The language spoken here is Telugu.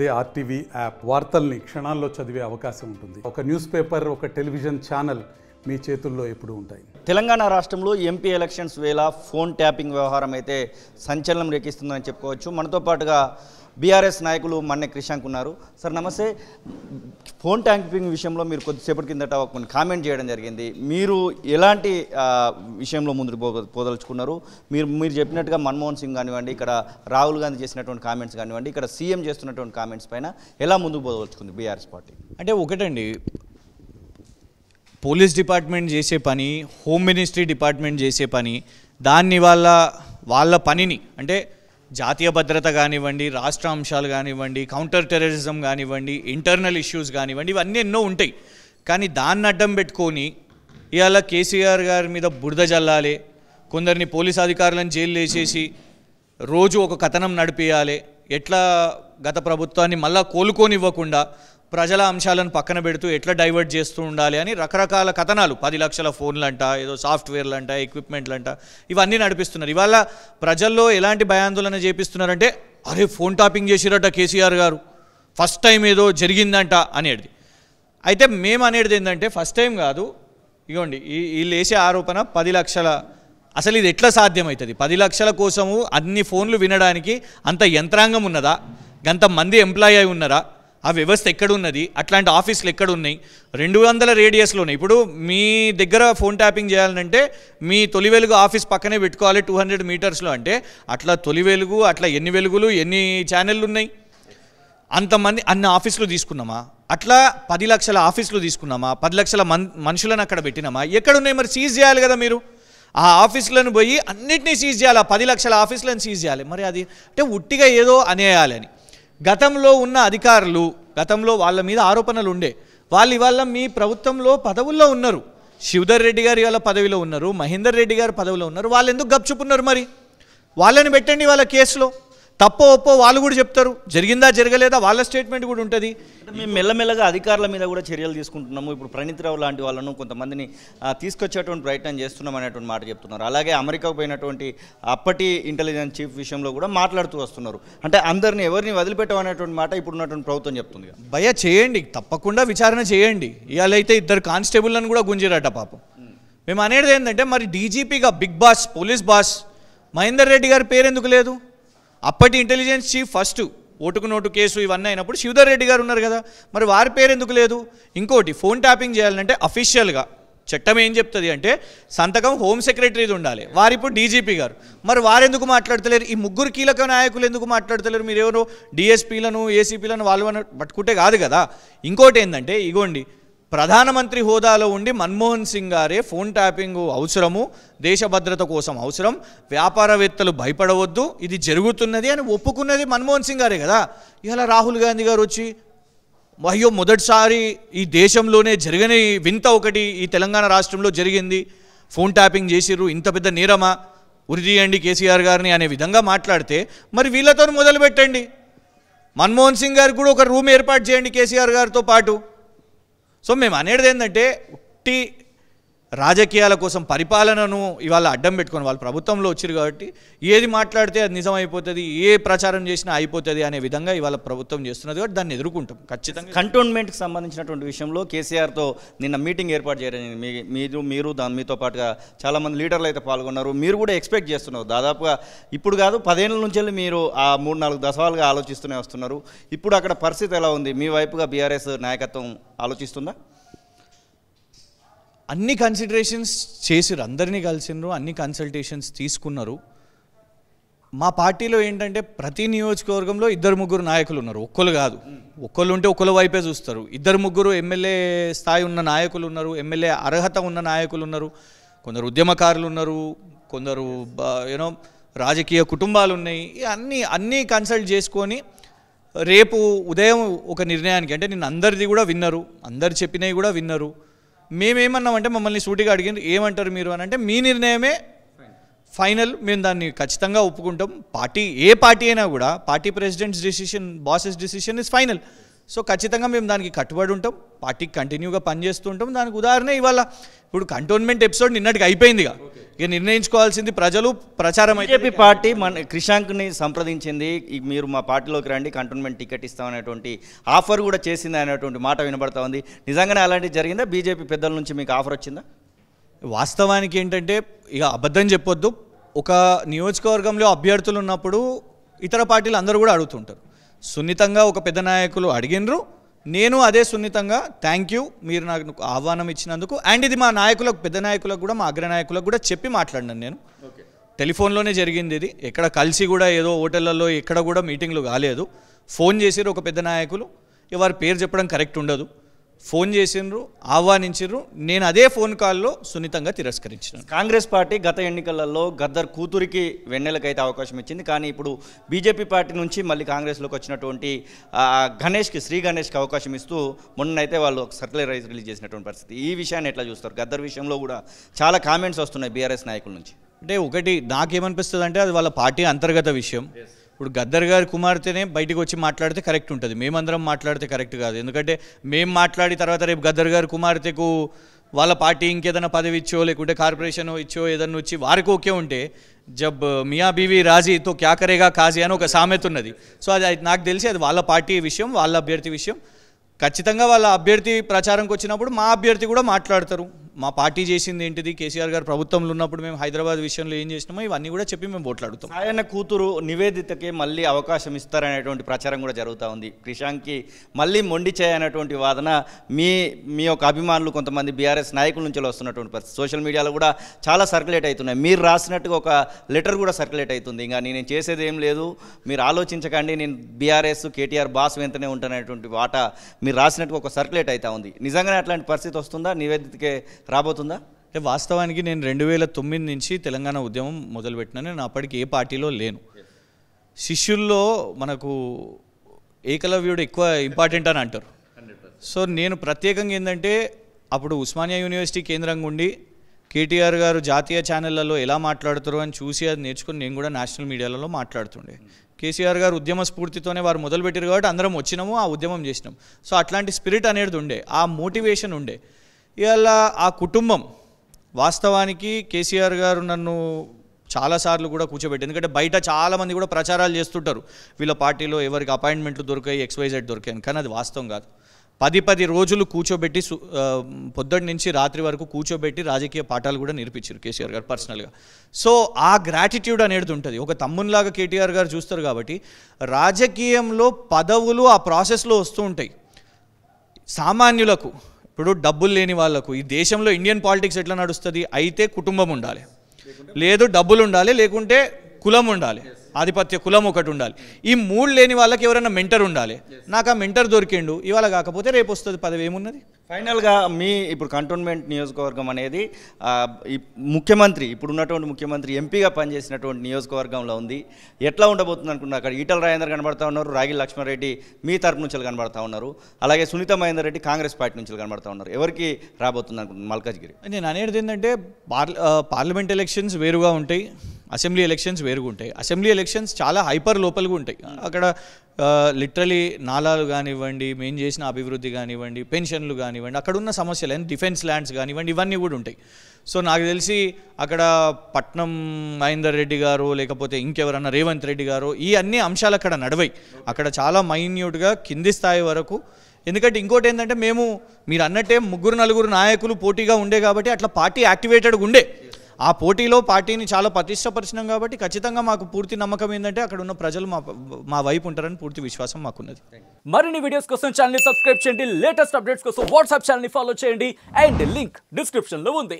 అదే ఆర్టీవీ యాప్ వార్తల్ని క్షణాల్లో చదివే అవకాశం ఉంటుంది ఒక న్యూస్ పేపర్ ఒక టెలివిజన్ ఛానల్ మీ చేతుల్లో ఎప్పుడు ఉంటాయి తెలంగాణ రాష్ట్రంలో ఎంపీ ఎలక్షన్స్ వేళ ఫోన్ ట్యాపింగ్ వ్యవహారం అయితే సంచలనం రేకిస్తుందని చెప్పుకోవచ్చు మనతో పాటుగా బీఆర్ఎస్ నాయకులు మన్నె క్రిషాంక్ ఉన్నారు సార్ నమస్తే ఫోన్ ట్యాంకింగ్ విషయంలో మీరు కొద్దిసేపటి కిందట కొన్ని కామెంట్ చేయడం జరిగింది మీరు ఎలాంటి విషయంలో ముందుకు పో పోదలుచుకున్నారు మీరు మీరు చెప్పినట్టుగా మన్మోహన్ సింగ్ కానివ్వండి ఇక్కడ రాహుల్ గాంధీ చేసినటువంటి కామెంట్స్ కానివ్వండి ఇక్కడ సీఎం చేస్తున్నటువంటి కామెంట్స్ పైన ఎలా ముందుకు పోదలుచుకుంది బీఆర్ఎస్ పార్టీ అంటే ఒకటండి పోలీస్ డిపార్ట్మెంట్ చేసే పని హోమ్ మినిస్ట్రీ డిపార్ట్మెంట్ చేసే పని దాన్ని వాళ్ళ వాళ్ళ పనిని అంటే జాతీయ భద్రత కానివ్వండి రాష్ట్ర అంశాలు కానివ్వండి కౌంటర్ టెర్రరిజం కానివ్వండి ఇంటర్నల్ ఇష్యూస్ కానివ్వండి ఇవన్నీ ఎన్నో ఉంటాయి కానీ దాన్ని అడ్డం పెట్టుకొని ఇవాళ కేసీఆర్ గారి మీద బురద జల్లాలి కొందరిని పోలీస్ అధికారులను జైలు వేసేసి రోజు ఒక కథనం నడిపేయాలి ఎట్లా గత ప్రభుత్వాన్ని మళ్ళా కోలుకోనివ్వకుండా ప్రజల అంశాలను పక్కన పెడుతూ ఎట్లా డైవర్ట్ చేస్తూ ఉండాలి అని రకరకాల కథనాలు పది లక్షల ఫోన్లంట ఏదో సాఫ్ట్వేర్లంట ఎక్విప్మెంట్లంట ఇవన్నీ నడిపిస్తున్నారు ఇవాళ ప్రజల్లో ఎలాంటి భయాందోళన చేపిస్తున్నారంటే అరే ఫోన్ టాపింగ్ చేసిరట కేసీఆర్ గారు ఫస్ట్ టైం ఏదో జరిగిందంట అనేది అయితే మేము అనేది ఏంటంటే ఫస్ట్ టైం కాదు ఇగోండి వీళ్ళు వేసే ఆరోపణ పది లక్షల అసలు ఇది ఎట్లా సాధ్యమవుతుంది పది లక్షల కోసము అన్ని ఫోన్లు వినడానికి అంత యంత్రాంగం ఉన్నదా గంత మంది ఎంప్లాయీ అయి ఉన్నారా ఆ వ్యవస్థ ఎక్కడున్నది అట్లాంటి ఆఫీసులు ఎక్కడున్నాయి రెండు వందల రేడియస్లో ఉన్నాయి ఇప్పుడు మీ దగ్గర ఫోన్ ట్యాపింగ్ చేయాలంటే మీ తొలి వెలుగు ఆఫీస్ పక్కనే పెట్టుకోవాలి టూ హండ్రెడ్ మీటర్స్లో అంటే అట్లా తొలి వెలుగు అట్లా ఎన్ని వెలుగులు ఎన్ని ఛానళ్ళు ఉన్నాయి అంతమంది అన్ని ఆఫీసులు తీసుకున్నామా అట్లా పది లక్షల ఆఫీసులు తీసుకున్నామా పది లక్షల మన్ మనుషులను అక్కడ పెట్టినామా ఎక్కడున్నాయి మరి సీజ్ చేయాలి కదా మీరు ఆ ఆఫీసులను పోయి అన్నిటినీ సీజ్ చేయాలి ఆ పది లక్షల ఆఫీసులను సీజ్ చేయాలి మరి అది అంటే ఉట్టిగా ఏదో అనేయాలని గతంలో ఉన్న అధికారులు గతంలో వాళ్ళ మీద ఆరోపణలు ఉండే వాళ్ళు ఇవాళ మీ ప్రభుత్వంలో పదవుల్లో ఉన్నారు శివధర్ రెడ్డి గారు ఇవాళ పదవిలో ఉన్నారు మహేందర్ రెడ్డి గారు పదవిలో ఉన్నారు వాళ్ళు ఎందుకు గప్చుకున్నారు మరి వాళ్ళని పెట్టండి వాళ్ళ కేసులో తప్పో ఒప్పో వాళ్ళు కూడా చెప్తారు జరిగిందా జరగలేదా వాళ్ళ స్టేట్మెంట్ కూడా ఉంటుంది మేము మెల్లమెల్లగా అధికారుల మీద కూడా చర్యలు తీసుకుంటున్నాము ఇప్పుడు ప్రణీత్ రావు లాంటి వాళ్ళను కొంతమందిని తీసుకొచ్చేటువంటి ప్రయత్నం చేస్తున్నాం అనేటువంటి మాట చెప్తున్నారు అలాగే అమెరికాకు పోయినటువంటి అప్పటి ఇంటెలిజెన్స్ చీఫ్ విషయంలో కూడా మాట్లాడుతూ వస్తున్నారు అంటే అందరిని ఎవరిని వదిలిపెట్టమనేటువంటి మాట ఇప్పుడు ఉన్నటువంటి ప్రభుత్వం చెప్తుంది భయ చేయండి తప్పకుండా విచారణ చేయండి ఇవాళైతే ఇద్దరు కానిస్టేబుల్లను కూడా గుంజిరాట పాపం మేము అనేది ఏంటంటే మరి డీజీపీగా big boss police boss Mahender Reddy గారి పేరు ఎందుకు లేదు అప్పటి ఇంటెలిజెన్స్ చీఫ్ ఫస్ట్ ఓటుకు నోటు కేసు ఇవన్నీ అయినప్పుడు శివధర్ రెడ్డి గారు ఉన్నారు కదా మరి వారి పేరు ఎందుకు లేదు ఇంకోటి ఫోన్ ట్యాపింగ్ చేయాలంటే అఫీషియల్గా చట్టం ఏం చెప్తుంది అంటే సంతకం హోమ్ సెక్రటరీది ఉండాలి వారు ఇప్పుడు డీజీపీ గారు మరి వారెందుకు మాట్లాడతలేరు ఈ ముగ్గురు కీలక నాయకులు ఎందుకు మాట్లాడతలేరు మీరు ఎవరు డిఎస్పీలను ఏసీపీలను వాళ్ళు పట్టుకుంటే కాదు కదా ఇంకోటి ఏంటంటే ఇగోండి ప్రధానమంత్రి హోదాలో ఉండి మన్మోహన్ సింగ్ గారే ఫోన్ ట్యాపింగ్ అవసరము దేశ భద్రత కోసం అవసరం వ్యాపారవేత్తలు భయపడవద్దు ఇది జరుగుతున్నది అని ఒప్పుకున్నది మన్మోహన్ సింగ్ గారే కదా ఇలా రాహుల్ గాంధీ గారు వచ్చి అయ్యో మొదటిసారి ఈ దేశంలోనే జరిగిన వింత ఒకటి ఈ తెలంగాణ రాష్ట్రంలో జరిగింది ఫోన్ ట్యాపింగ్ చేసిర్రు ఇంత పెద్ద నేరమా ఉరిదీయండి కేసీఆర్ గారిని అనే విధంగా మాట్లాడితే మరి వీళ్ళతో మొదలుపెట్టండి మన్మోహన్ సింగ్ గారికి కూడా ఒక రూమ్ ఏర్పాటు చేయండి కేసీఆర్ గారితో పాటు సో మేము అనేది ఏంటంటే ఉట్టి రాజకీయాల కోసం పరిపాలనను ఇవాళ అడ్డం పెట్టుకొని వాళ్ళు ప్రభుత్వంలో వచ్చారు కాబట్టి ఏది మాట్లాడితే అది నిజం అయిపోతుంది ఏ ప్రచారం చేసినా అయిపోతుంది అనే విధంగా ఇవాళ ప్రభుత్వం చేస్తున్నది కాబట్టి దాన్ని ఎదుర్కొంటాం ఖచ్చితంగా కంటోన్మెంట్కి సంబంధించినటువంటి విషయంలో కేసీఆర్తో నిన్న మీటింగ్ ఏర్పాటు చేయడం మీరు మీరు దాని మీతో పాటుగా చాలామంది లీడర్లు అయితే పాల్గొన్నారు మీరు కూడా ఎక్స్పెక్ట్ చేస్తున్నారు దాదాపుగా ఇప్పుడు కాదు పదేళ్ళ నుంచి మీరు ఆ మూడు నాలుగు దశవాలుగా ఆలోచిస్తూనే వస్తున్నారు ఇప్పుడు అక్కడ పరిస్థితి ఎలా ఉంది మీ వైపుగా బీఆర్ఎస్ నాయకత్వం ఆలోచిస్తుందా అన్ని కన్సిడరేషన్స్ చేసిరు అందరినీ కలిసినారు అన్ని కన్సల్టేషన్స్ తీసుకున్నారు మా పార్టీలో ఏంటంటే ప్రతి నియోజకవర్గంలో ఇద్దరు ముగ్గురు నాయకులు ఉన్నారు ఒక్కరు కాదు ఒక్కళ్ళు ఉంటే ఒకళ్ళ వైపే చూస్తారు ఇద్దరు ముగ్గురు ఎమ్మెల్యే స్థాయి ఉన్న నాయకులు ఉన్నారు ఎమ్మెల్యే అర్హత ఉన్న నాయకులు ఉన్నారు కొందరు ఉద్యమకారులు ఉన్నారు కొందరు యూనో రాజకీయ కుటుంబాలు ఉన్నాయి అన్నీ అన్నీ కన్సల్ట్ చేసుకొని రేపు ఉదయం ఒక నిర్ణయానికి అంటే నేను అందరిది కూడా విన్నారు అందరు చెప్పినవి కూడా విన్నారు మేమేమన్నామంటే మమ్మల్ని సూటిగా అడిగింది ఏమంటారు మీరు అని అంటే మీ నిర్ణయమే ఫైనల్ మేము దాన్ని ఖచ్చితంగా ఒప్పుకుంటాం పార్టీ ఏ పార్టీ అయినా కూడా party presidents decision bosses decision is final so ఖచ్చితంగా మేము దానికి కట్టుబడి ఉంటాం పార్టీకి కంటిన్యూగా ఉంటాం దానికి ఉదాహరణ ఇవాళ ఇప్పుడు కంటోన్మెంట్ ఎపిసోడ్ నిన్నటికి అయిపోయింది ఇక నిర్ణయించుకోవాల్సింది ప్రజలు ప్రచారం బీజేపీ పార్టీ మన క్రిషాంక్ని సంప్రదించింది మీరు మా పార్టీలోకి రండి కంటోన్మెంట్ టికెట్ ఇస్తామనేటువంటి ఆఫర్ కూడా చేసింది అనేటువంటి మాట వినబడతా ఉంది నిజంగానే అలాంటివి జరిగిందా బీజేపీ పెద్దల నుంచి మీకు ఆఫర్ వచ్చిందా వాస్తవానికి ఏంటంటే ఇక అబద్ధం చెప్పొద్దు ఒక నియోజకవర్గంలో అభ్యర్థులు ఉన్నప్పుడు ఇతర పార్టీలు అందరూ కూడా అడుగుతుంటారు సున్నితంగా ఒక పెద్ద నాయకులు అడిగినరు నేను అదే సున్నితంగా థ్యాంక్ యూ మీరు నాకు ఆహ్వానం ఇచ్చినందుకు అండ్ ఇది మా నాయకులకు పెద్ద నాయకులకు కూడా మా అగ్ర నాయకులకు కూడా చెప్పి మాట్లాడినాను నేను టెలిఫోన్లోనే జరిగింది ఇది ఎక్కడ కలిసి కూడా ఏదో హోటళ్లలో ఎక్కడ కూడా మీటింగ్లు కాలేదు ఫోన్ చేసిరు ఒక పెద్ద నాయకులు వారి పేరు చెప్పడం కరెక్ట్ ఉండదు ఫోన్ చేసిండ్రు ఆహ్వానించారు నేను అదే ఫోన్ కాల్లో సున్నితంగా తిరస్కరించాను కాంగ్రెస్ పార్టీ గత ఎన్నికలలో గద్దర్ కూతురికి వెన్నెలకైతే అవకాశం ఇచ్చింది కానీ ఇప్పుడు బీజేపీ పార్టీ నుంచి మళ్ళీ కాంగ్రెస్లోకి వచ్చినటువంటి గణేష్కి శ్రీ గణేష్కి అవకాశం ఇస్తూ మొన్నైతే వాళ్ళు ఒక సర్క్యులరైజ్ రిలీజ్ చేసినటువంటి పరిస్థితి ఈ విషయాన్ని ఎట్లా చూస్తారు గద్దర్ విషయంలో కూడా చాలా కామెంట్స్ వస్తున్నాయి బీఆర్ఎస్ నాయకుల నుంచి అంటే ఒకటి నాకేమనిపిస్తుంది అంటే అది వాళ్ళ పార్టీ అంతర్గత విషయం ఇప్పుడు గద్దర్ గారి కుమార్తెనే బయటకు వచ్చి మాట్లాడితే కరెక్ట్ ఉంటుంది మేమందరం మాట్లాడితే కరెక్ట్ కాదు ఎందుకంటే మేము మాట్లాడి తర్వాత రేపు గద్దర్ గారి కుమార్తెకు వాళ్ళ పార్టీ ఇంకేదైనా పదవి ఇచ్చో లేకుంటే కార్పొరేషన్ ఇచ్చో ఏదన్నా వచ్చి వారికి ఓకే ఉంటే జబ్ మియా బీవి రాజీతో క్యాకరేగా కాజీ అని ఒక సామెత ఉన్నది సో అది నాకు తెలిసి అది వాళ్ళ పార్టీ విషయం వాళ్ళ అభ్యర్థి విషయం ఖచ్చితంగా వాళ్ళ అభ్యర్థి ప్రచారంకి వచ్చినప్పుడు మా అభ్యర్థి కూడా మాట్లాడతారు మా పార్టీ చేసింది ఏంటిది కేసీఆర్ గారు ప్రభుత్వంలో ఉన్నప్పుడు మేము హైదరాబాద్ విషయంలో ఏం చేసినామో ఇవన్నీ కూడా చెప్పి మేము ఓట్లాడుతాం ఆయన కూతురు నివేదితకి మళ్ళీ అవకాశం ఇస్తారనేటువంటి ప్రచారం కూడా జరుగుతూ ఉంది క్రిషాంక్కి మళ్ళీ మొండి చేయనటువంటి వాదన మీ మీ యొక్క అభిమానులు కొంతమంది బీఆర్ఎస్ నాయకుల నుంచి వస్తున్నటువంటి పరిస్థితి సోషల్ మీడియాలో కూడా చాలా సర్క్యులేట్ అవుతున్నాయి మీరు రాసినట్టుగా ఒక లెటర్ కూడా సర్క్యులేట్ అవుతుంది ఇంకా నేను చేసేది ఏం లేదు మీరు ఆలోచించకండి నేను బీఆర్ఎస్ కేటీఆర్ బాస్ వెంటనే ఉంటున్నటువంటి వాట మీరు రాసినట్టుగా ఒక సర్క్యులేట్ అవుతా ఉంది నిజంగానే అట్లాంటి పరిస్థితి వస్తుందా నివేదికే రాబోతుందా అంటే వాస్తవానికి నేను రెండు వేల తొమ్మిది నుంచి తెలంగాణ ఉద్యమం మొదలుపెట్టినా నేను అప్పటికి ఏ పార్టీలో లేను శిష్యుల్లో మనకు ఏకలవ్యుడు ఎక్కువ ఇంపార్టెంట్ అని అంటారు సో నేను ప్రత్యేకంగా ఏంటంటే అప్పుడు ఉస్మానియా యూనివర్సిటీ కేంద్రంగా ఉండి కేటీఆర్ గారు జాతీయ ఛానళ్లలో ఎలా మాట్లాడుతారు అని చూసి అది నేర్చుకుని నేను కూడా నేషనల్ మీడియాలలో మాట్లాడుతుండే కేసీఆర్ గారు ఉద్యమ స్ఫూర్తితోనే వారు మొదలుపెట్టారు కాబట్టి అందరం వచ్చినాము ఆ ఉద్యమం చేసినాం సో అట్లాంటి స్పిరిట్ అనేది ఉండే ఆ మోటివేషన్ ఉండే ఇవాళ ఆ కుటుంబం వాస్తవానికి కేసీఆర్ గారు నన్ను చాలాసార్లు కూడా కూర్చోబెట్టి ఎందుకంటే బయట చాలామంది కూడా ప్రచారాలు చేస్తుంటారు వీళ్ళ పార్టీలో ఎవరికి అపాయింట్మెంట్లు దొరికాయి ఎక్స్వైజెడ్ దొరికాయని కానీ అది వాస్తవం కాదు పది పది రోజులు కూర్చోబెట్టి పొద్దుటి నుంచి రాత్రి వరకు కూర్చోబెట్టి రాజకీయ పాఠాలు కూడా నేర్పించారు కేసీఆర్ గారు పర్సనల్గా సో ఆ గ్రాటిట్యూడ్ అనేది ఉంటుంది ఒక తమ్మునిలాగా కేటీఆర్ గారు చూస్తారు కాబట్టి రాజకీయంలో పదవులు ఆ ప్రాసెస్లో వస్తూ ఉంటాయి సామాన్యులకు ఇప్పుడు డబ్బులు లేని వాళ్ళకు ఈ దేశంలో ఇండియన్ పాలిటిక్స్ ఎట్లా నడుస్తుంది అయితే కుటుంబం ఉండాలి లేదు డబ్బులు ఉండాలి లేకుంటే కులం ఉండాలి ఆధిపత్య కులం ఒకటి ఉండాలి ఈ మూడు లేని వాళ్ళకి ఎవరైనా మెంటర్ ఉండాలి నాకు ఆ మెంటర్ దొరికిండు ఇవాళ కాకపోతే రేపు వస్తుంది పదవి ఏమున్నది ఫైనల్గా మీ ఇప్పుడు కంటోన్మెంట్ నియోజకవర్గం అనేది ముఖ్యమంత్రి ఇప్పుడు ఉన్నటువంటి ముఖ్యమంత్రి ఎంపీగా పనిచేసినటువంటి నియోజకవర్గంలో ఉంది ఎట్లా ఉండబోతుంది అనుకున్నారు అక్కడ ఈటల రాజేందర్ కనబడతా ఉన్నారు రాగి లక్ష్మారెడ్డి మీ తరపు నుంచి కనబడతా ఉన్నారు అలాగే సునీత మహేందర్ రెడ్డి కాంగ్రెస్ పార్టీ నుంచి కనబడతా ఉన్నారు ఎవరికి రాబోతుంది అనుకుంటున్నారు మల్కాజ్గిరి నేను అనేది ఏంటంటే పార్లమెంట్ ఎలక్షన్స్ వేరుగా ఉంటాయి అసెంబ్లీ ఎలక్షన్స్ వేరుగా ఉంటాయి అసెంబ్లీ ఎలక్షన్స్ చాలా హైపర్ లోపలిగా ఉంటాయి అక్కడ లిటరలీ నాలాలు కానివ్వండి మేము చేసిన అభివృద్ధి కానివ్వండి పెన్షన్లు కానివ్వండి అక్కడ ఉన్న సమస్యలు అండ్ డిఫెన్స్ ల్యాండ్స్ కానివ్వండి ఇవన్నీ కూడా ఉంటాయి సో నాకు తెలిసి అక్కడ పట్నం మహేందర్ రెడ్డి గారు లేకపోతే ఇంకెవరన్నా రేవంత్ రెడ్డి గారు ఈ అన్ని అంశాలు అక్కడ నడవై అక్కడ చాలా మైన్యూట్గా కింది స్థాయి వరకు ఎందుకంటే ఇంకోటి ఏంటంటే మేము మీరు అన్నట్టే ముగ్గురు నలుగురు నాయకులు పోటీగా ఉండే కాబట్టి అట్లా పార్టీ యాక్టివేటెడ్గా ఉండే ఆ పోటీలో పార్టీని చాలా పటిష్టపరిచినాం కాబట్టి ఖచ్చితంగా మాకు పూర్తి నమ్మకం ఏంటంటే అక్కడ ఉన్న ప్రజలు మా మా వైపు ఉంటారని పూర్తి విశ్వాసం మాకున్నది మరిన్ని వీడియోస్ కోసం ఛానల్ సబ్స్క్రైబ్ చేయండి లేటెస్ట్ అప్డేట్స్ కోసం వాట్సాప్ ఛానల్ ఫాలో చేయండి అండ్ లింక్ డిస్క్రిప్షన్లో ఉంది